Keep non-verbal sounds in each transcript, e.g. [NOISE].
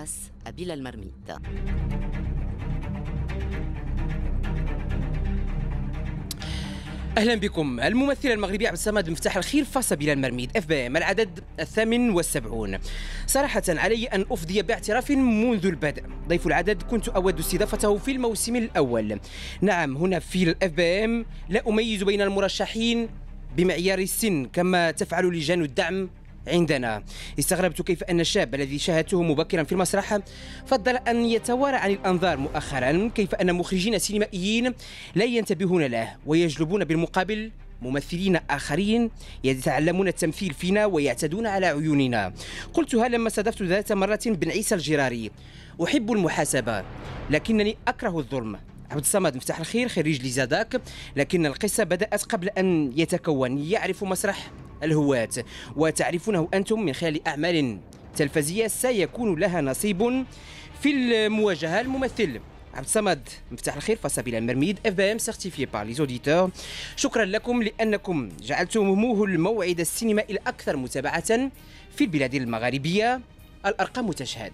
النحاس أبيل المرميد اهلا بكم الممثل المغربي عبد الصمد مفتاح الخير فاس بلا المرميد اف بي ام العدد الثامن والسبعون صراحة علي أن أفضي باعتراف منذ البدء ضيف العدد كنت أود استضافته في الموسم الأول نعم هنا في الاف بي ام لا أميز بين المرشحين بمعيار السن كما تفعل لجان الدعم عندنا استغربت كيف أن الشاب الذي شاهدته مبكرا في المسرح فضل أن يتوارى عن الأنظار مؤخرا كيف أن مخرجين سينمائيين لا ينتبهون له ويجلبون بالمقابل ممثلين آخرين يتعلمون التمثيل فينا ويعتدون على عيوننا قلتها لما صادفت ذات مرة بن عيسى الجراري أحب المحاسبة لكنني أكره الظلم عبد الصمد مفتاح الخير خريج لزاداك لكن القصة بدأت قبل أن يتكون يعرف مسرح الهواة وتعرفونه أنتم من خلال أعمال تلفزية سيكون لها نصيب في المواجهة الممثل عبد الصمد مفتاح الخير فصبيل المرميد اف بي ام سيرتيفي بار لي زوديتور شكرا لكم لانكم جعلتموه الموعد السينمائي الاكثر متابعه في البلاد المغاربيه الارقام تشهد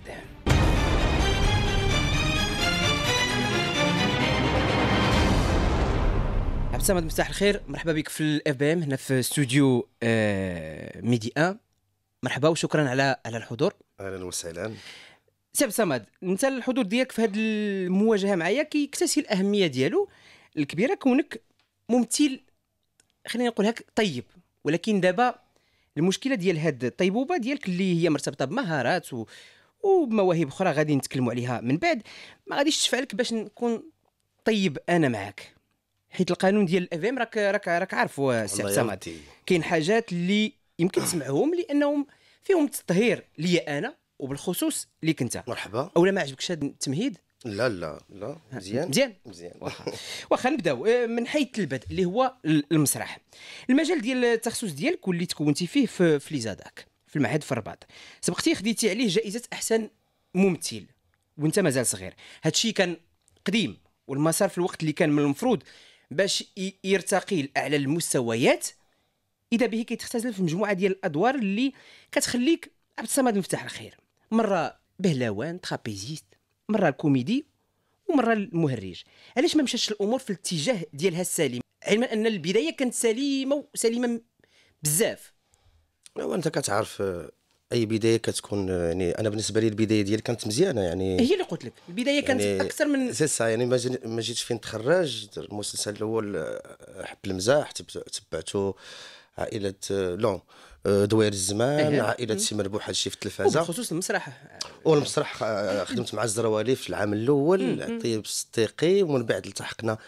صمد مفتاح الخير مرحبا بك في الاف بي ام هنا في استوديو آه ميدي ان مرحبا وشكرا على على الحضور اهلا وسهلا سي صمد انت الحضور ديالك في هذه المواجهه معايا كيكتسي الاهميه ديالو الكبيره كونك ممثل خلينا نقول هك طيب ولكن دابا المشكله ديال هاد الطيبوبه ديالك اللي هي مرتبطه بمهارات و... ومواهب اخرى غادي نتكلموا عليها من بعد ما غاديش تشفع لك باش نكون طيب انا معاك حيت القانون ديال الاف ام راك راك راك عارفو آه، سي عصامات كاين حاجات اللي يمكن تسمعهم لانهم فيهم تطهير ليا انا وبالخصوص ليك انت مرحبا اولا ما عجبكش هذا التمهيد لا لا لا مزيان مزيان مزيان واخا نبداو آه، من حيث البدء اللي هو المسرح المجال ديال التخصص ديالك واللي تكونتي فيه في, في ليزاداك في المعهد في الرباط سبقتي خديتي عليه جائزه احسن ممثل وانت مازال صغير هادشي كان قديم والمسار في الوقت اللي كان من المفروض باش يرتقي لاعلى المستويات اذا به كيتختزل في مجموعه ديال الادوار اللي كتخليك عبد الصمد مفتاح الخير مره بهلوان ترابيزيست مره الكوميدي ومره المهرج علاش ما مشاتش الامور في الاتجاه ديالها السليم علما ان البدايه كانت سليمه وسليمه بزاف وانت كتعرف آه، اي بدايه كتكون يعني انا بالنسبه لي البدايه ديالي كانت مزيانه يعني هي اللي قلت لك البدايه كانت يعني اكثر من سي سا يعني ما جيتش فين تخرج المسلسل الاول آه، حب المزاح تبعته عائله آه، لون آه، دوير الزمان عائله سي مربوح هادشي في التلفازه بخصوص المسرح والمسرح خدمت مع الزروالي في العام الاول طيب الصديقي ومن بعد التحقنا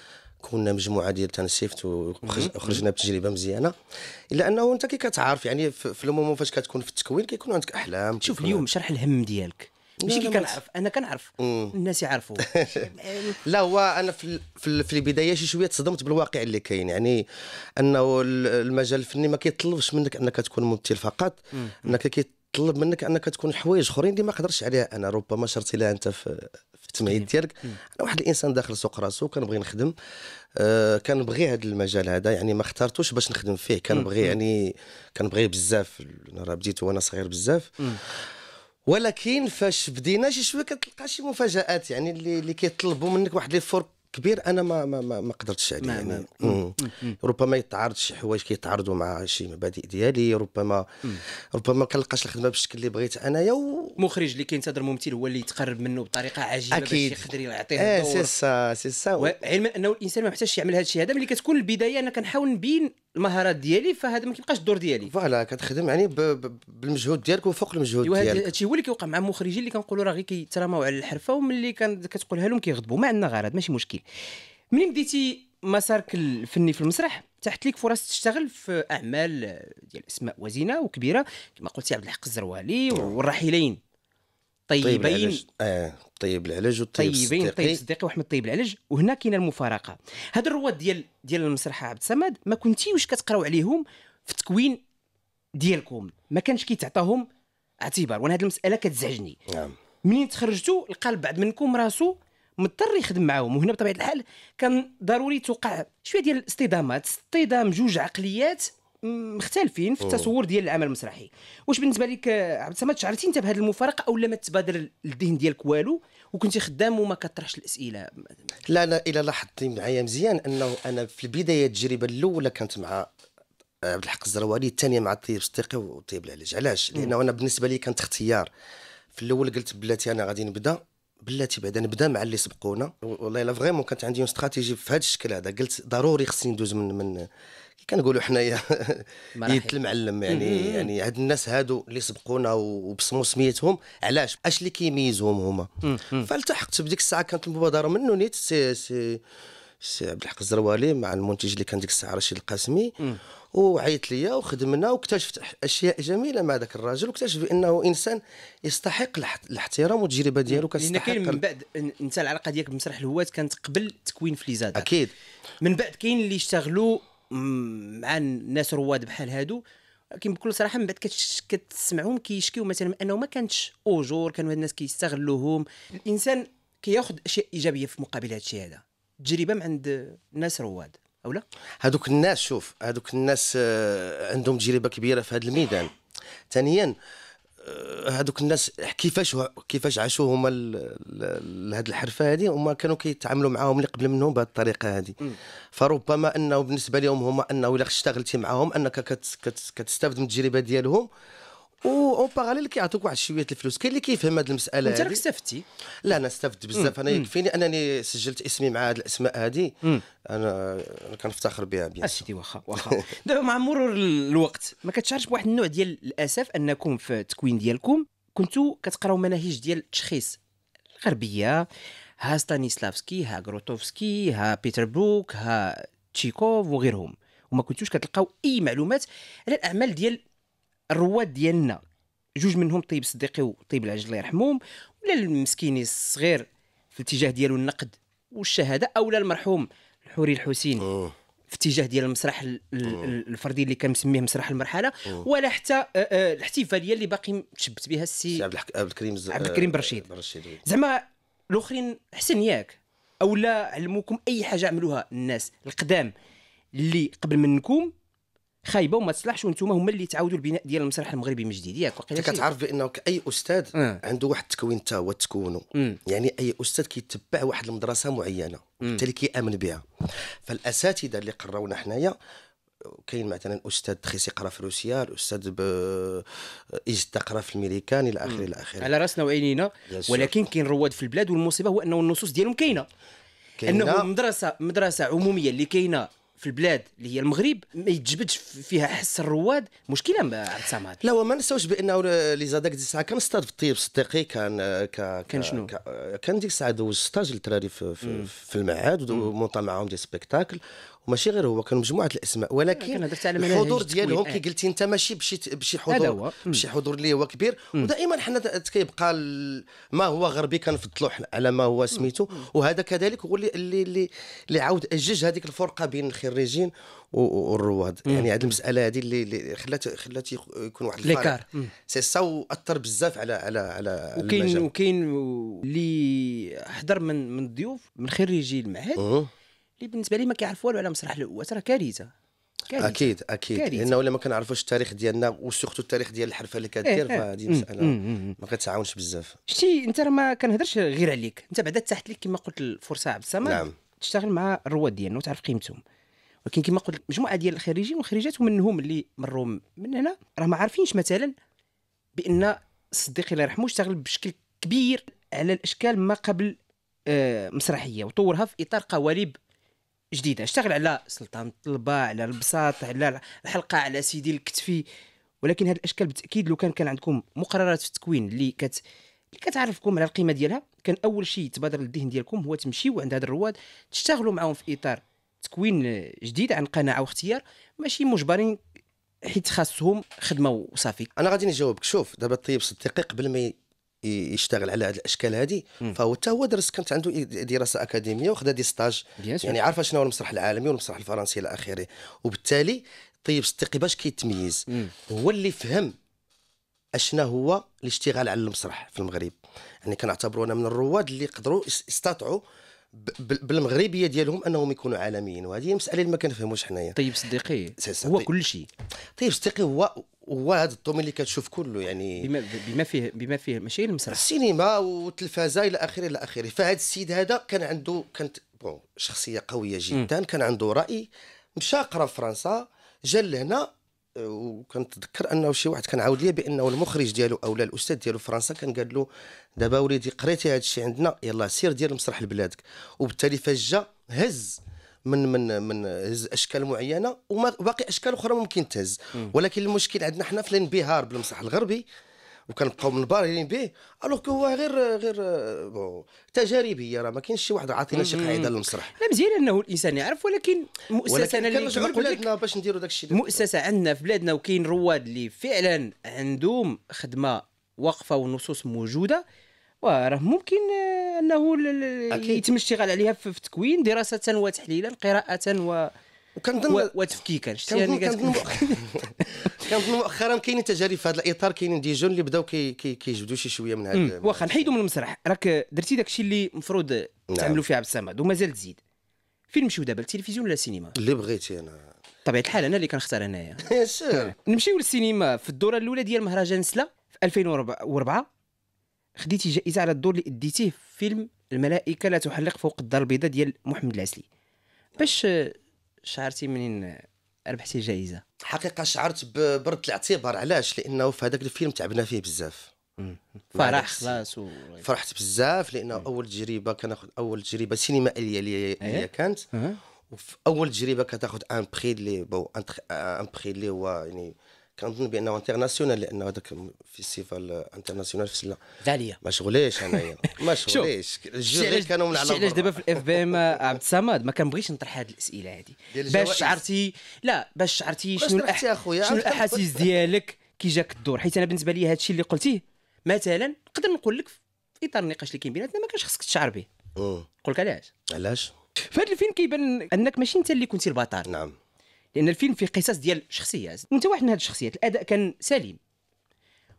كنا مجموعه ديال تنسيفت وخرجنا بتجربه مزيانه الا انه انت كي كتعرف يعني في المومون فاش كتكون في التكوين كيكون عندك احلام شوف اليوم شرح الهم ديالك ماشي كي كنعرف انا كنعرف الناس يعرفوا [LAUGHS] لا هو انا في في البدايه شي شويه تصدمت بالواقع اللي كاين يعني انه المجال الفني ما كيطلبش منك انك تكون ممثل فقط انك كيطلب منك انك تكون حوايج اخرين اللي ما قدرتش عليها انا ربما شرت لها انت في في التمعيد ديالك انا واحد الانسان داخل سوق راسو كنبغي نخدم آه كنبغي هذا المجال هذا يعني ما اخترتوش باش نخدم فيه كنبغي يعني كنبغي بزاف راه بديت وانا صغير بزاف ولكن فاش بدينا شي شويه كتلقى شي مفاجات يعني اللي اللي كيطلبوا منك واحد لي فور كبير انا ما ما ما, ما قدرتش عليه يعني مم. مم. ربما يتعارض شي حوايج كيتعارضوا مع شي مبادئ ديالي ربما مم. ربما ما كنلقاش الخدمه بالشكل اللي بغيت انايا و... مخرج اللي كينتظر ممثل هو اللي يتقرب منه بطريقه عجيبه أكيد. باش يقدر يعطيه آه، الدور آه سي سا سي سا علما انه الانسان ما محتاجش يعمل هذا الشيء هذا ملي كتكون البدايه انا كنحاول نبين المهارات ديالي فهذا ما كيبقاش الدور ديالي فوالا كتخدم يعني ب... ب... بالمجهود ديالك وفوق المجهود أيوة، ديالك هذا الشيء هو اللي كيوقع مع المخرجين اللي كنقولوا راه غير كيترماو على الحرفه وملي كتقولها لهم كيغضبوا ما عندنا غرض ماشي مشكل ملي بديتي مسارك الفني في المسرح تحت لك فرص تشتغل في اعمال ديال اسماء وزينه وكبيره كما قلتي عبد الحق الزروالي والرحيلين طيبين طيب, طيب آه طيب والطيب طيبين طيب الصديقي واحمد طيب العلاج وهنا كاينه المفارقه هاد الرواد ديال ديال المسرح عبد الصمد ما كنتيوش كتقراو عليهم في التكوين ديالكم ما كانش كيتعطاهم اعتبار وانا هاد المساله كتزعجني نعم منين تخرجتوا لقى بعض منكم راسو مضطر يخدم معاهم وهنا بطبيعه الحال كان ضروري توقع شويه ديال الاصطدامات اصطدام جوج عقليات مختلفين في التصور ديال العمل المسرحي واش بالنسبه لك عبد الصمد شعرتي انت بهذه المفارقه او لما تبادر للذهن ديالك والو وكنتي خدام وما كطرحش الاسئله لا انا الى لاحظتي معايا مزيان انه انا في البدايه التجربه الاولى كانت مع عبد الحق الزروالي الثانيه مع الطيب الصديقي وطيب العلاج علاش لانه انا بالنسبه لي كانت اختيار في الاول قلت بلاتي انا غادي نبدا بلاتي بعدا نبدا مع اللي سبقونا والله الا فريمون كانت عندي استراتيجي في هذا الشكل هذا قلت ضروري خصني ندوز من من كنقولوا حنايا [LAUGHS] يد المعلم يعني يعني هاد الناس هادو اللي سبقونا وبصموا سميتهم علاش اش اللي كيميزهم هما فالتحقت بديك الساعه كانت المبادره منه نيت سي سي سي عبد الحق الزروالي مع المنتج اللي كان ديك الساعه رشيد القاسمي وعيط ليا وخدمنا واكتشفت اشياء جميله مع ذاك الراجل واكتشف بانه انسان يستحق الاحترام والتجربه ديالو كتستحق كاين من بعد انت العلاقه ديالك بمسرح الهوات كانت قبل تكوين فليزاد اكيد من بعد كاين اللي اشتغلوا مع الناس رواد بحال هادو لكن بكل صراحه من بعد كتسمعهم كيشكيو مثلا انه ما كانتش اجور كانوا الناس كيستغلوهم الانسان كياخذ اشياء ايجابيه في مقابل هذا الشيء هذا تجربه من عند ناس رواد او لا هذوك الناس شوف هذوك الناس آه، عندهم تجربه كبيره في هذا الميدان ثانيا هذوك الناس كيفاش كيفاش عاشوا هما هذه الحرفه هذه هما كانوا كيتعاملوا معاهم اللي قبل منهم بهذه الطريقه هذه فربما انه بالنسبه لهم هما انه الا اشتغلتي معاهم انك كت كت كتستافد من التجربه ديالهم اون باراليل كيعطوك واحد شويه الفلوس كاين اللي كيفهم هذه المساله انت راك استفدتي لا انا استفدت بزاف انا يكفيني انني سجلت اسمي مع هذه الاسماء هذه انا mm. انا كنفتخر بها بيان اسيدي واخا واخا دابا مع مرور الوقت ما كتشعرش بواحد النوع ديال الاسف انكم في التكوين ديالكم كنتوا كتقراو مناهج ديال التشخيص الغربيه ها ستانيسلافسكي ها غروتوفسكي ها بيتر بروك ها تشيكوف وغيرهم وما كنتوش كتلقاو اي معلومات على الاعمال ديال الرواد ديالنا جوج منهم طيب صديقي وطيب العجل الله يرحمهم ولا المسكين الصغير في الاتجاه ديالو النقد والشهاده اولا المرحوم الحوري الحسين في اتجاه ديال المسرح الفردي اللي كان مسميه مسرح المرحله ولا حتى الاحتفاليه اللي باقي تشبت بها السي عبد الكريم عبد الكريم برشيد آه، زعما الاخرين حسن ياك اولا علموكم اي حاجه عملوها الناس القدام اللي قبل منكم خايبه وما تصلحش وانتم هما اللي تعاودوا البناء ديال المسرح المغربي من جديد ياك واقيلا كتعرف بانه اي استاذ آه. عنده واحد التكوين حتى هو تكونه يعني اي استاذ كيتبع واحد المدرسه معينه بالتالي كيامن بها فالاساتذه اللي قراونا حنايا كاين مثلا استاذ تخيسي قرا في روسيا الاستاذ ب... اجتا قرا في الميريكان الى اخره الى اخره على راسنا وعينينا ولكن كاين رواد في البلاد والمصيبه هو انه النصوص ديالهم كاينه كاينه انه مدرسه مدرسه عموميه اللي كاينه في البلاد اللي هي المغرب ما يتجبدش فيها حس الرواد مشكله عبد السماد لا وما نساوش بانه لي زاداك ديك الساعه كان استاد في الطيب صديقي كان ك... كان شنو كان ديك الساعه دوز ستاج للتراري في, في, في المعهد ومونطا معاهم دي سبيكتاكل ماشي غير هو كانوا مجموعه الاسماء ولكن الحضور ديالهم كي آه. قلتي انت ماشي بشي بشي حضور بشي حضور اللي هو كبير ودائما حنا كيبقى ما هو غربي كنفضلوا على ما هو سميتو وهذا كذلك هو اللي اللي اللي عاود اجج هذيك الفرقه بين الخريجين والرواد يعني هذه المساله هذه اللي, اللي خلات خلات يكون واحد ليكار سي سا واثر بزاف على على على وكاين وكاين اللي حضر من من الضيوف من خريجي المعهد اللي بالنسبه لي ما كيعرفوا والو على مسرح الهوات راه كارثه اكيد اكيد كارثة. لانه ولا ما كنعرفوش التاريخ ديالنا وسورتو التاريخ ديال الحرفه اللي كدير إيه, إيه. فهذه مساله ما كتعاونش بزاف شتي انت راه ما كنهضرش غير عليك انت بعدا تحت لك كما قلت الفرصه عبد السماء نعم. تشتغل مع الرواد ديالنا وتعرف قيمتهم ولكن كما قلت مجموعه ديال الخريجين والخريجات ومنهم اللي مروا من هنا راه ما عارفينش مثلا بان الصديق الله يرحمه اشتغل بشكل كبير على الاشكال ما قبل آه، مسرحيه وطورها في اطار قوالب جديده اشتغل على سلطان الطلبه على البساط على الحلقه على سيدي الكتفي ولكن هذه الاشكال بالتاكيد لو كان كان عندكم مقررات في التكوين اللي كت اللي كتعرفكم على القيمه ديالها كان اول شيء تبادر للذهن ديالكم هو تمشيو عند هاد الرواد تشتغلوا معاهم في اطار تكوين جديد عن قناعه واختيار ماشي مجبرين حيت خاصهم خدمه وصافي انا غادي نجاوبك شوف دابا الطيب صديقي قبل ما يشتغل على هذه الاشكال هذه فهو حتى هو درس كانت عنده دراسه اكاديميه وخذ دي ستاج يعني عارف شنو هو المسرح العالمي والمسرح الفرنسي الى اخره وبالتالي طيب السقي باش كيتميز هو اللي فهم اشنا هو الاشتغال على المسرح في المغرب يعني كنعتبروا انا من الرواد اللي قدروا استطاعوا بالمغربيه ديالهم انهم يكونوا عالميين وهذه مساله اللي ما كنفهموش حنايا طيب صديقي هو كل شيء طيب صديقي هو هو هذا الدومين اللي كتشوف كله يعني بما, بما فيه بما فيه ماشي المسرح السينما والتلفازه الى اخره الى اخره فهذا السيد هذا كان عنده كانت بون شخصيه قويه جدا م. كان عنده راي مشى قرا فرنسا جا لهنا وكنتذكر انه شي واحد كان عاود لي بانه المخرج ديالو او لا الاستاذ ديالو فرنسا كان قال له دابا وليدي قريتي هذا الشيء عندنا يلا سير دير المسرح لبلادك وبالتالي فاش جا هز من من من هز اشكال معينه وباقي اشكال اخرى ممكن تهز ولكن المشكل عندنا حنا في الانبهار بالمسرح الغربي وكنبقاو منبهرين به الوغ كو هو غير غير تجاربيه راه ما كاينش شي واحد عاطينا شي قاعده للمسرح لا مزيان انه الانسان يعرف ولكن مؤسسه انا اللي كنقول بلادنا باش نديروا داك الشيء مؤسسه عندنا في بلادنا وكاين رواد اللي فعلا عندهم خدمه واقفه ونصوص موجوده وراه ممكن آه، انه يتم الاشتغال عليها في التكوين دراسه وتحليلا قراءه و وكنظن و... وتفكيكا كنظن [LAUGHS] كنظن مؤخرا كاينين تجارب في هذا الاطار كاينين دي جون اللي بداو كيجبدوا كي شي شويه من هذا واخا نحيدو من المسرح راك درتي داكشي اللي المفروض نعم. تعملوا فيه عبد الصمد ومازال تزيد فين نمشيو دابا التلفزيون ولا السينما اللي بغيتي انا بطبيعه الحال انا اللي كنختار انايا [LAUGHS] نمشيو للسينما في الدوره الاولى ديال مهرجان سلا في 2004 خديتي جائزه على الدور اللي اديتيه في فيلم الملائكه لا تحلق فوق الدار البيضاء ديال محمد العسلي باش شعرتي منين ربحتي الجائزة حقيقه شعرت برد الاعتبار علاش لانه في هذاك الفيلم تعبنا فيه بزاف فرح خلاص و... فرحت بزاف لانه مم. اول تجربه كناخذ اول تجربه سينمائيه اللي أيه؟ كانت أه. وفي اول تجربه كتاخذ ان بخي اللي بو ان بخي اللي هو يعني كنظن بانه انترناسيونال لانه هذاك فيستيفال انترناسيونال في سلا غاليه ما شغليش انايا يعني [LAUGHS] ما شغليش الجوري كانوا من على علاش دابا في الاف بي ام عبد الصمد ما كنبغيش نطرح هذه الاسئله هذه باش شعرتي لا باش شعرتي شنو الأح... شنو الاحاسيس ديالك كي جاك الدور حيت انا بالنسبه لي هذا الشيء اللي قلتيه مثلا نقدر نقول لك في اطار النقاش اللي كاين بيناتنا ما كانش خصك تشعر به نقول لك علاش علاش فهاد الفيلم كيبان انك ماشي انت اللي كنتي البطل نعم لان الفيلم فيه قصص ديال شخصيات وانت واحد من هذه الشخصيات الاداء كان سليم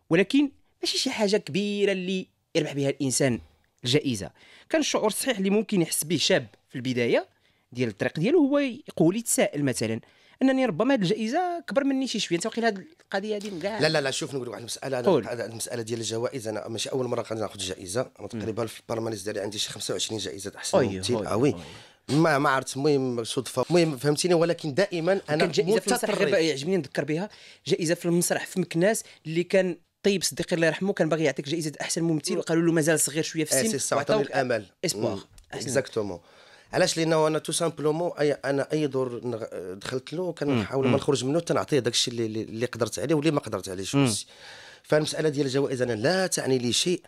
ولكن ماشي شي حاجه كبيره اللي يربح بها الانسان الجائزه كان الشعور الصحيح اللي ممكن يحس به شاب في البدايه ديال الطريق ديالو هو يقول يتساءل مثلا انني ربما هذه الجائزه كبر مني شي شويه انت واقيلا هذه القضيه هذه كاع لا لا لا شوف نقول لك واحد المساله انا المساله ديال الجوائز انا ماشي اول مره كناخذ جائزه تقريبا في البرمانيز ديالي عندي شي 25 جائزه احسن ممثل اه وي ما ما عرفت المهم صدفه المهم فهمتيني ولكن دائما انا كانت جائزه في المسرح يعجبني نذكر بها جائزه في المسرح في مكناس اللي كان طيب صديقي الله يرحمه كان باغي يعطيك جائزه احسن ممثل وقالوا له مازال صغير شويه في إيه، السن عطاو الامل اكزاكتومون علاش لانه انا تو سامبلومون أي انا اي دور دخلت له كنحاول ما نخرج منه تنعطيه داك الشيء اللي, اللي قدرت عليه واللي ما قدرت عليه فالمساله ديال الجوائز انا لا تعني لي شيء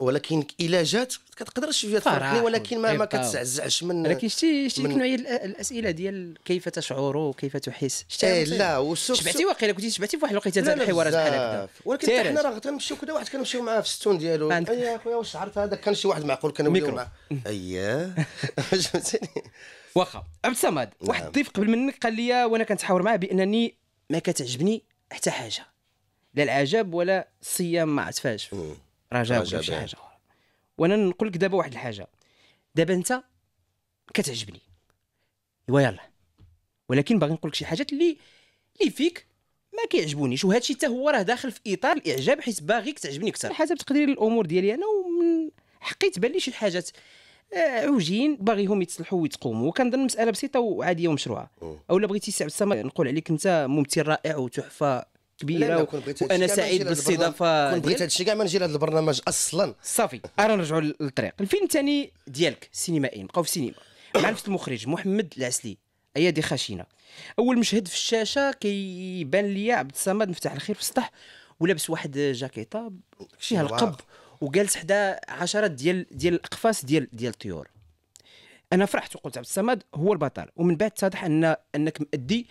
ولكن الا جات كتقدرش فيها تفرحني ولكن ما, ما كتزعزعش من ولكن شتي شتي ديك نوعيه الاسئله ديال كيف تشعر وكيف تحس شتي ايه لا وسوف شبعتي واقيلا كنتي شبعتي في واحد الوقيته ديال الحوارات بحال هكذا ولكن حنا راه غنمشيو كذا واحد كنمشيو معاه في الستون ديالو اي اخويا واش عرفت هذا كان شي واحد معقول كنوليو معاه اييه [LAUGHS] [LAUGHS] واخا عبد الصمد نعم. واحد الضيف قبل منك قال لي وانا كنتحاور معاه بانني ما كتعجبني حتى حاجه لا العجب ولا الصيام ما عرفت فاش رجاء ولا شي حاجه يعني. وانا نقول لك دابا واحد الحاجه دابا انت كتعجبني ايوا يلا ولكن باغي نقول لك شي حاجات اللي اللي فيك ما كيعجبونيش وهذا الشيء حتى هو راه داخل في اطار الاعجاب حيت باغيك تعجبني اكثر حسب تقدير الامور ديالي انا ومن حقي تبان لي شي حاجات آه، عوجين باغيهم يتصلحوا ويتقوموا وكنظن مساله بسيطه وعاديه ومشروعه اولا بغيتي سعد السما نقول عليك انت ممثل رائع وتحفه كبيره وانا سعيد بالاستضافه كنت بغيت هادشي كاع ما نجي لهذا البرنامج اصلا صافي انا نرجعوا للطريق الفيلم الثاني ديالك سينمائيا بقاو في السينما [COUGHS] معرفه المخرج محمد العسلي ايادي خشينه اول مشهد في الشاشه كيبان لي عبد الصمد مفتاح الخير في السطح ولابس واحد جاكيطه فيها القب وجالس حدا عشرات ديال ديال الاقفاص ديال ديال الطيور انا فرحت وقلت عبد الصمد هو البطل ومن بعد اتضح ان انك مادي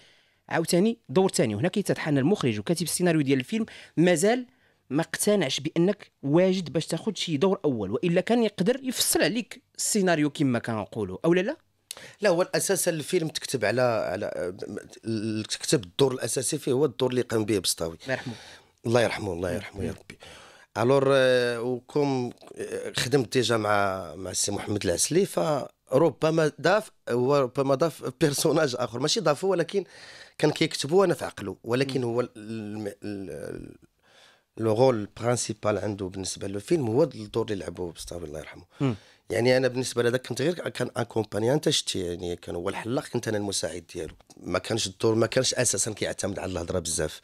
عاوتاني دور ثاني وهنا ان المخرج وكاتب السيناريو ديال الفيلم مازال ما اقتنعش بانك واجد باش تاخذ شي دور اول والا كان يقدر يفصل عليك السيناريو كما كنقولوا او لا لا لا هو اساسا الفيلم تكتب على على تكتب الدور الاساسي فيه هو الدور اللي قام به بسطاوي الله يرحمه الله يرحمه الله يرحمه يا ربي الور آه، وكم آه، خدمت ديجا مع مع السي محمد العسلي فربما ضاف هو ربما ضاف بيرسوناج اخر ماشي ضافه ولكن آه كان كيكتبوا انا في عقله ولكن هو لو رول برانسيبال عنده بالنسبه للفيلم هو الدور اللي لعبه بستافي الله يرحمه يعني انا بالنسبه لهذاك كنت غير كان اكومباني انت شتي يعني كان هو الحلاق كنت انا المساعد ديالو ما كانش الدور ما كانش اساسا كيعتمد على الهضره بزاف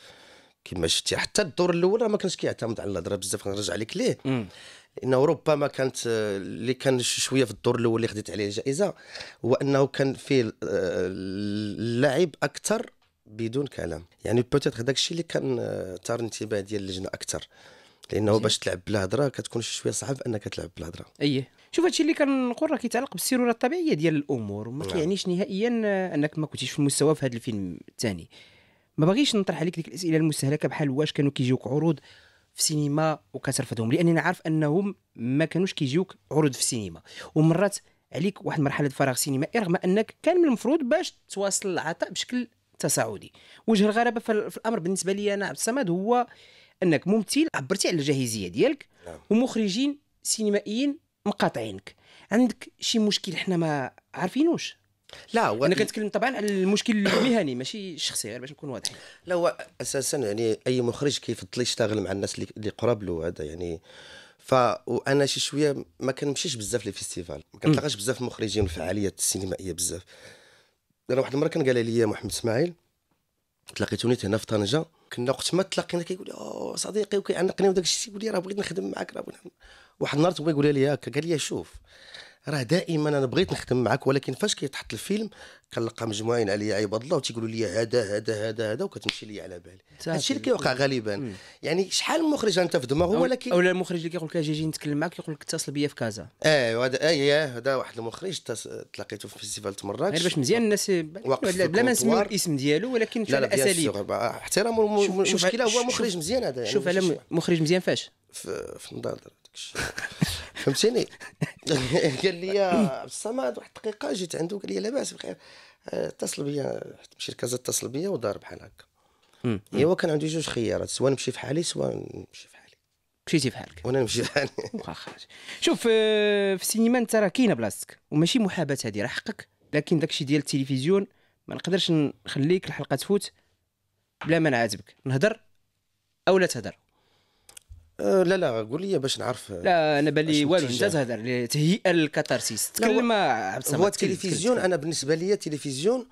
كما شتي حتى الدور الاول ما كانش كيعتمد على الهضره بزاف غنرجع لك ليه لانه ربما كانت اللي كان شويه في الدور الاول اللي خديت عليه الجائزه هو انه كان فيه اللاعب آه، اكثر بدون كلام يعني بوتيتر داك الشيء اللي كان ثار آه، انتباه ديال اللجنه اكثر لانه باش تلعب بالهضره كتكون شي شويه صعب انك تلعب بالهضره اييه شوف هادشي اللي كنقول راه كيتعلق بالسيروره الطبيعيه ديال الامور وما نعم. كيعنيش نهائيا آه، انك ما كنتيش في المستوى في هذا الفيلم الثاني ما باغيش نطرح عليك ديك الاسئله المستهلكه بحال واش كانوا كيجيوك عروض في سينما وكترفضهم لانني عارف انهم ما كانوش كيجيوك عروض في السينما ومرات عليك واحد مرحله فراغ سينمائي رغم انك كان من المفروض باش تواصل العطاء بشكل تصاعدي وجه الغرابه في الامر بالنسبه لي انا عبد الصمد هو انك ممثل عبرتي على الجاهزيه ديالك نعم. ومخرجين سينمائيين مقاطعينك عندك شي مشكل حنا ما عارفينوش لا و... انا كنتكلم طبعا على المشكل المهني ماشي الشخصي غير باش نكون واضحين لا هو اساسا يعني اي مخرج كيفضل يشتغل مع الناس اللي قراب له هذا يعني ف وانا شي شويه ما كنمشيش بزاف لي فيستيفال ما كنتلاقاش بزاف مخرجين الفعاليات السينمائيه بزاف انا واحد المره كان قال لي محمد اسماعيل تلاقيتوني هنا في طنجه كنا وقت ما تلاقينا كيقول لي صديقي وكيعنقني وداك الشيء كيقول لي راه بغيت نخدم معاك راه بغيت واحد النهار هو يقول لي هكا قال لي شوف راه دائما انا بغيت نخدم معك ولكن فاش كيتحط الفيلم كنلقى مجموعين عليا عباد الله وتيقولوا لي هذا هذا هذا هذا وكتمشي لي على بالي هادشي اللي كيوقع غالبا مم. يعني شحال من مخرج انت في دماغه ولكن اولا المخرج اللي كيقول لك اجي نتكلم معك يقول لك اتصل بيا في كازا اه هذا اي آه، هذا واحد المخرج تلاقيته في فيستيفال تمراكش غير يعني باش مزيان الناس بلا ما نسمي الاسم ديالو ولكن في الاساليب احترام المشكله هو مخرج مزيان هذا يعني شوف على مخرج مزيان فاش في, في داكشي [LAUGHS] فهمتيني [LAUGHS] قال لي الصمد واحد الدقيقه جيت عنده قال لي لاباس بخير آه، اتصل بيا مشي لكازا اتصل بيا ودار بحال هكا ايوا كان عندي جوج خيارات سواء نمشي في حالي سواء نمشي في حالي مشيتي حالك وانا نمشي في [LAUGHS] واخا شوف آه، في السينما انت راه كاينه بلاصتك وماشي محاباه هذه راه حقك لكن داكشي ديال التلفزيون ما نقدرش نخليك الحلقه تفوت بلا ما نعاتبك نهضر او لا تهضر آه، لا لا قول لي باش نعرف آه، لا انا بالي والو انت تهضر تهيئه الكاتارسيس تكلم عبد الصمد هو التلفزيون انا بالنسبه لي التلفزيون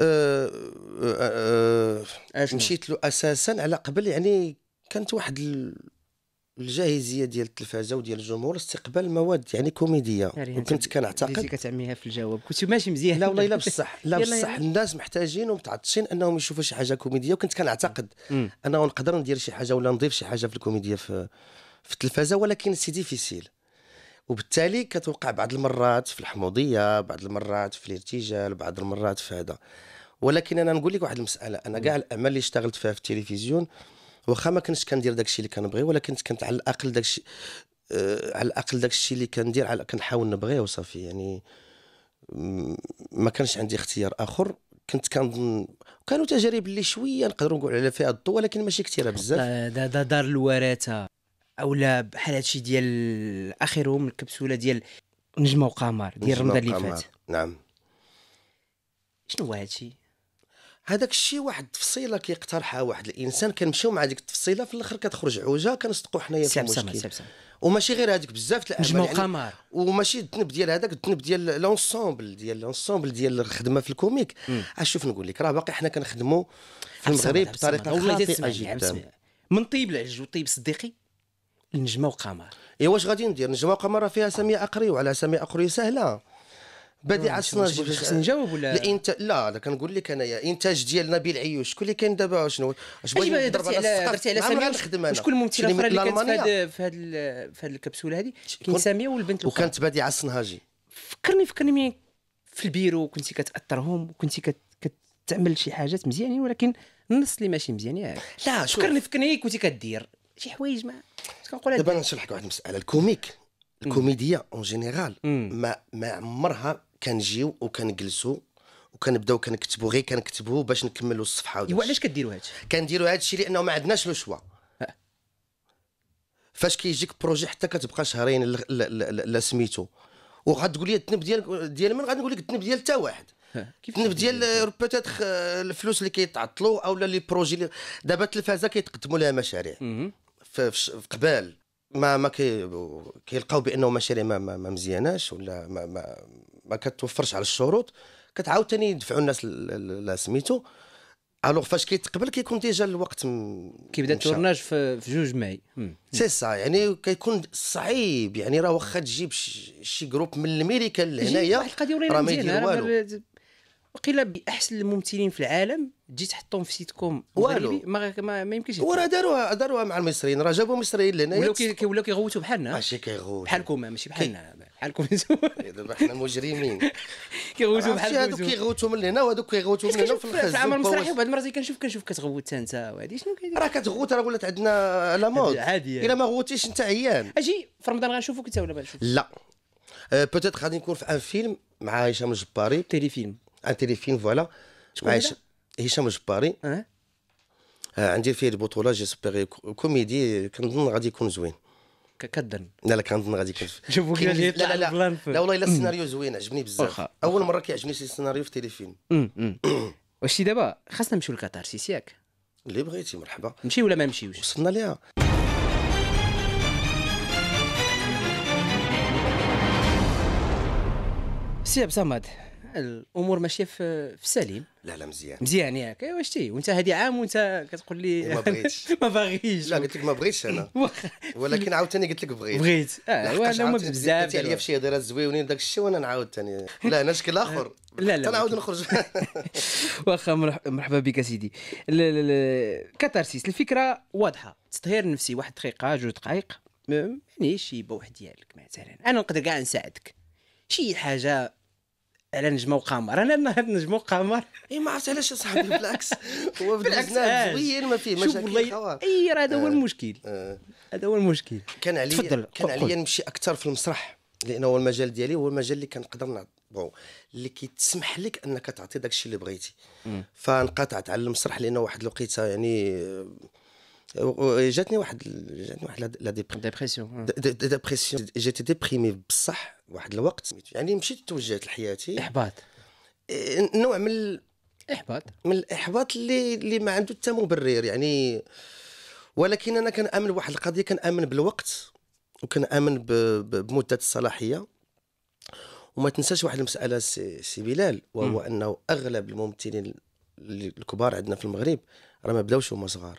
أه أه أه مشيت له اساسا على قبل يعني كانت واحد الجاهزيه ديال التلفازه وديال الجمهور استقبال مواد يعني كوميديه وكنت كنعتقد كتعميها في الجواب كنت ماشي مزيان لا والله لا [LAUGHS] بصح لا بصح الناس محتاجين ومتعطشين انهم يشوفوا شي حاجه كوميديه وكنت كنعتقد انه نقدر ندير شي حاجه ولا نضيف شي حاجه في الكوميديا في في التلفازه ولكن سي ديفيسيل وبالتالي كتوقع بعض المرات في الحموضيه بعض المرات في الارتجال بعض المرات في هذا ولكن انا نقول لك واحد المساله انا كاع الاعمال اللي اشتغلت فيها في التلفزيون واخا ما كنتش كندير داكشي اللي كنبغي ولا كنت كنت على الاقل داكشي أه على الاقل داكشي اللي كندير على كنحاول نبغيه وصافي يعني ما كانش عندي اختيار اخر كنت كنظن كانوا تجارب اللي شويه نقدروا نقول على فيها الضوء ولكن ماشي كثيره بزاف آه، دا, دا دار الوراثه اولا بحال هادشي ديال اخرهم الكبسوله ديال نجمه وقمر ديال رمضان اللي فات نعم شنو هادشي هذاك الشيء واحد التفصيله كيقترحها واحد الانسان كنمشيو مع ديك التفصيله في الاخر كتخرج عوجه كنصدقوا حنايا في المشكل وماشي غير هذيك بزاف الاعمال يعني وماشي الذنب ديال هذاك الذنب ديال لونسومبل ديال لونسومبل ديال الخدمه في الكوميك اشوف نقول لك راه باقي حنا كنخدموا في المغرب بطريقه خاطئه جدا من طيب العج وطيب صديقي النجمه وقمر ايوا واش غادي ندير نجمه وقمر فيها سميه اقري وعلى سميه اقري سهله بادي عاد خصني نجاوب ولا الانت... لا لا كنقول لك انايا انتاج ديال نبيل عيوش شكون اللي كاين دابا شنو اش بغيتي درتي على درتي على ساميه نخدم انا شكون الممثله الاخرى اللي كانت في هاد في هاد الكبسوله هذه كاين ساميه والبنت الاخرى وكانت بادي الصناجي فكرني فكرني مين في البيرو كنتي كتاثرهم وكنتي كت... كتعمل شي حاجات مزيانين ولكن النص اللي ماشي مزيان ياك لا فكرني فكرني كنتي كدير شي حوايج ما كنقول دابا نشرح لك واحد المساله الكوميك الكوميديا اون جينيرال ما ما عمرها كنجيو وكنجلسوا وكنبداو كنكتبوا غير كنكتبوا باش نكملوا الصفحه ايوا علاش كديروا هادشي كنديروا هادشي لانه ما عندناش لو شوا أه. فاش كيجيك بروجي حتى كتبقى شهرين لا سميتو وغتقول لي الذنب ديال ديال من غنقول لك الذنب ديال حتى واحد أه. الذنب ديال بوتيتر آه، الفلوس اللي كيتعطلوا او لي بروجي اللي دابا التلفازه كيتقدموا لها مشاريع في قبال ما ما كيلقاو بانه مشاريع ما, ما, ما مزياناش ولا ما, ما ما كتوفرش على الشروط كتعاود ثاني يدفعوا الناس سميتو الوغ فاش كيتقبل كيكون ديجا الوقت م... كيبدا التورناج في, في جوج ماي سي سا يعني كيكون صعيب يعني راه واخا تجيب شي جروب من الميريكا لهنايا راه ما يدير والو وقيل باحسن الممثلين في العالم تجي تحطهم في سيت كوم والو ما, ما, ما يمكنش وراه داروها داروها مع المصريين راه جابوا مصريين لهنا ولاو ولاو كيغوتوا بحالنا ماشي كيغوتوا بحالكم ماشي بحالنا بحالكم دابا [LAUGHS] حنا مجرمين [LAUGHS] كيغوتوا بحالكم هذوك كيغوتوا من هنا وهذوك كيغوتوا من هنا في الخز في العمل المسرحي وبعد المرات كنشوف كنشوف كتغوت انت وهادي شنو كيدير راه كتغوت راه ولات عندنا لا مود عادي الا ما غوتيش انت عيان اجي في رمضان غنشوفك انت ولا ما لا بوتيت أه، غادي نكون في ان فيلم مع هشام الجباري تيلي فيلم ان تيليفيلم فوالا مع هشام جباري أه؟ عندي فيه البطوله جي جيسبيغ كوميدي كنظن غادي يكون زوين كدن لا لا كنظن غادي يكون جابوا [LAUGHS] لا لا لا, لا والله الا mm. السيناريو زوين عجبني بزاف اول مره كيعجبني شي سيناريو في تيليفيلم mm، mm. [CLEARS THROAT] واش دابا خاصنا نمشيو لكاتار سي سياك اللي بغيتي مرحبا نمشي ولا ما نمشيوش وصلنا ليها سي عبد الصمد الامور ماشيه في في سليم لا لا مزيان مزيان ياك ايوا شتي وانت هذه عام وانت كتقول لي ما بغيتش [LAUGHS] ما باغيش لا قلت لك ما بغيتش انا [LAUGHS] ولكن عاوتاني قلت لك بغيت بغيت اه وانا ما بزاف عليا في شي هضره زويونين داك الشيء وانا نعاود ثاني [LAUGHS] لا انا شكل اخر لا لا نعاود نخرج واخا مرحبا بك سيدي كاتارسيس الفكره واضحه تطهير نفسي واحد دقيقه جوج دقائق يعني شي بوح ديالك مثلا انا نقدر كاع نساعدك شي حاجه على نجمه وقمر انا نجمه وقمر اي ما عرفت علاش صاحبي بالعكس [LAUGHS] هو بالعكس آه. زوين ما فيه مشاكل اي راه هذا هو آه. المشكل آه. هذا هو المشكل كان علي كان عليا نمشي اكثر في المسرح لانه هو المجال ديالي هو المجال اللي كنقدر بون اللي كيتسمح لك انك تعطي داك الشيء اللي بغيتي فانقطعت على المسرح لانه واحد الوقيته يعني جاتني واحد جاتني واحد لا ديبرسيون ديبرسيون جيتي ديبريمي بصح واحد الوقت يعني مشيت توجهت لحياتي احباط نوع من الاحباط من الاحباط اللي اللي ما عنده حتى مبرر يعني ولكن انا كنامن بواحد القضيه كنامن بالوقت وكنامن بمده الصلاحيه وما تنساش واحد المساله سي, سي بلال وهو انه اغلب الممثلين الكبار عندنا في المغرب راه ما بداوش هما صغار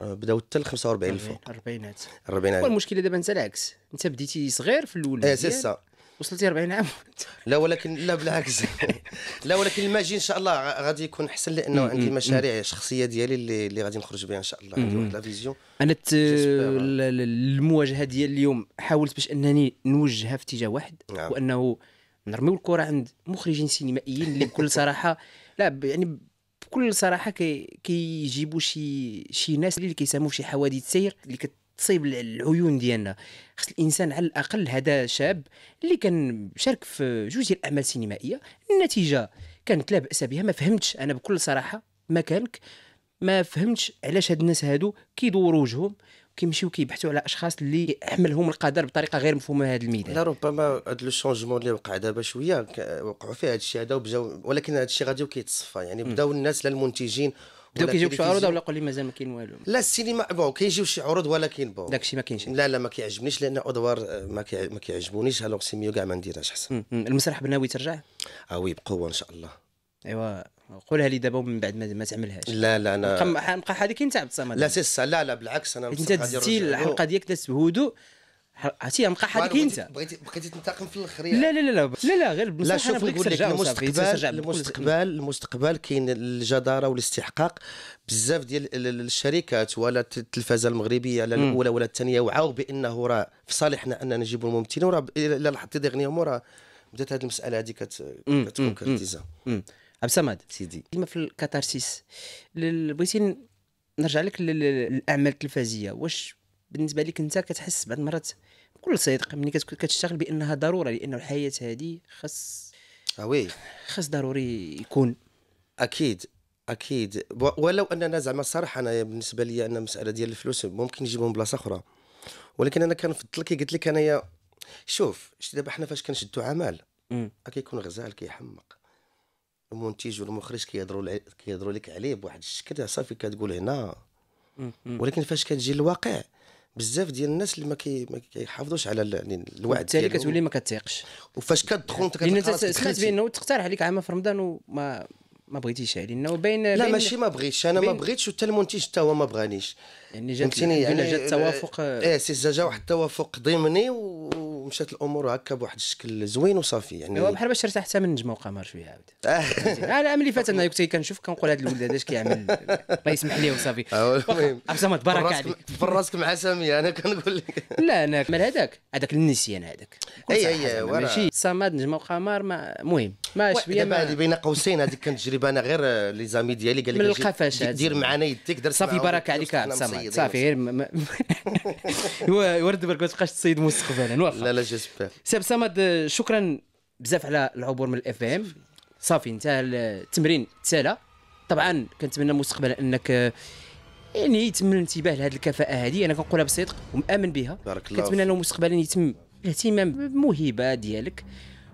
بداو حتى ل 45 الفوق الاربعينات الاربعينات المشكل دابا انت العكس انت بديتي صغير في الاول اه سا وصلتي 40 عام [LAUGHS] لا ولكن لا بالعكس [LAUGHS] لا ولكن الماجي ان شاء الله غادي يكون احسن لانه عندي مشاريع شخصيه ديالي اللي, اللي غادي نخرج بها ان شاء الله عندي واحد لا فيزيون انا المواجهه ديال اليوم حاولت باش انني نوجهها في اتجاه واحد نعم. وانه نرميو الكره عند مخرجين سينمائيين اللي بكل [LAUGHS] صراحه لا يعني بكل صراحه كيجيبوا كي شي شي ناس اللي كيساهموا في شي حوادث سير اللي كتصيب العيون ديالنا خص الانسان على الاقل هذا شاب اللي كان شارك في جوج ديال الاعمال السينمائيه النتيجه كانت لا باس بها ما فهمتش انا بكل صراحه مكانك ما فهمتش علاش هاد الناس هادو كيدوروا وجههم كيمشيو كيبحثوا على اشخاص اللي حملهم القدر بطريقه غير مفهومه هذا الميدان لا ربما هذا لو شونجمون اللي وقع دابا شويه وقعوا فيه هذا الشيء هذا وبجاو ولكن هذا الشيء غادي كيتصفى يعني بداو الناس لا المنتجين بداو كيجيو شي عروض ولا قول لي مازال ما كاين والو لا السينما بون كيجيو شي عروض ولكن بون داكشي ما كاينش لا لا ما كيعجبنيش لان ادوار آه، ما ما كيعجبونيش الوغ سي ميو كاع ما نديرهاش احسن المسرح بناوي ترجع اه وي بقوه ان شاء الله ايوا قولها لي دابا ومن بعد ما, تعملهاش لا لا انا نبقى هذيك انت عبد الصمد لا سي لا لا بالعكس انا انت دزتي الحلقه ديالك دازت بهدوء عرفتي غنبقى حدك انت بغيتي بغيتي تنتقم في الاخر لا لا لا لا لا لا غير لا شوف نقول لك المستقبل المستقبل المستقبل كاين الجداره والاستحقاق بزاف ديال الشركات ولا التلفزه المغربيه لا الاولى ولا الثانيه وعاو بانه راه في صالحنا اننا نجيبوا الممثلين وراه الا لاحظتي ديغنيامون راه بدات هذه المساله هذه كتكونكريتيزا عبد الصمد سيدي كيما في الكاتارسيس بغيتي نرجع لك للاعمال التلفازيه واش بالنسبه لك انت كتحس بعض المرات بكل صدق ملي كتشتغل بانها ضروره لانه الحياه هذه خاص آه وي خاص ضروري يكون اكيد اكيد ولو اننا زعما صراحه انا بالنسبه لي ان المساله ديال الفلوس ممكن نجيبهم من بلاصه اخرى ولكن انا كنفضل كي قلت لك انايا شوف شتي دابا حنا فاش كنشدو عمل كيكون غزال كيحمق المنتج والمخرج كيهضروا كيهضروا لك عليه بواحد الشكل صافي كتقول هنا ولكن فاش كتجي للواقع بزاف ديال الناس اللي ما كي ما كيحافظوش على يعني الوعد ديالو بالتالي كتولي ما كتيقش وفاش كتدخل انت لان انت سمعت بانه تقترح عليك عام في رمضان وما ما بغيتيش يعني. انه بين لا بين ماشي ما بغيتش انا ما بغيتش وحتى المنتج حتى هو ما بغانيش يعني جات يعني جات توافق اه إيه، سي جا واحد التوافق ضمني و ومشات الامور هكا بواحد الشكل زوين وصافي يعني هو بحال باش ارتحت من نجمه وقمر شويه عاود [LAUGHS] آه. انا ملي فات انا كنت كنشوف كنقول هذا الولد هذا اش كيعمل الله يسمح ليه وصافي آه، المهم عبد تبارك عليك فراسك مع سامي انا كنقول لك [LAUGHS] لا انا مال هذاك هذاك النسيان هذاك اي اي ماشي صمد نجمه وقمر ما مهم ما شويه هذه بين قوسين هذيك كانت تجربه انا غير آه، لي زامي ديالي قال لك دير معنا يديك درت صافي بارك عليك صمد صافي غير [LAUGHS] ورد برك ما تبقاش تصيد مستقبلا واخا لا جذب سي صمد شكرا بزاف على العبور من الاف ام صافي انتهى التمرين تسالى طبعا كنتمنى مستقبلا انك آه، يعني يتم الانتباه لهذه الكفاءه هذه انا كنقولها بصدق ومامن بها بارك الله كنتمنى انه مستقبلا يتم الاهتمام بالموهبه ديالك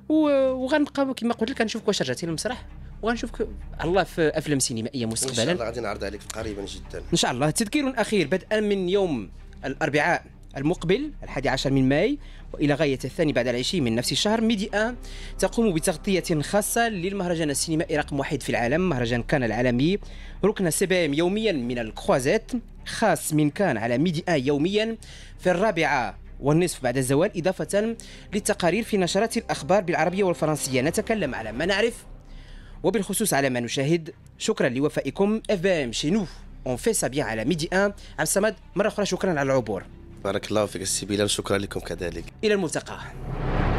وغنبقى كما قلت لك غنشوفك واش رجعتي للمسرح وغنشوفك الله في افلام سينمائيه مستقبلا ان شاء الله غادي نعرض عليك قريبا جدا ان شاء الله تذكير اخير بدءا من يوم الاربعاء المقبل الحادي عشر من ماي وإلى غاية الثاني بعد العشرين من نفس الشهر ميدي آن تقوم بتغطية خاصة للمهرجان السينمائي رقم واحد في العالم مهرجان كان العالمي ركن سبام يوميا من الكوازيت خاص من كان على ميدي آن يوميا في الرابعة والنصف بعد الزوال إضافة للتقارير في نشرات الأخبار بالعربية والفرنسية نتكلم على ما نعرف وبالخصوص على ما نشاهد شكرا لوفائكم اف بي ام شي نو اون في سا على ميدي ان عبد الصمد مره اخرى شكرا على العبور بارك الله فيك السي بلال شكرا لكم كذلك الى الملتقى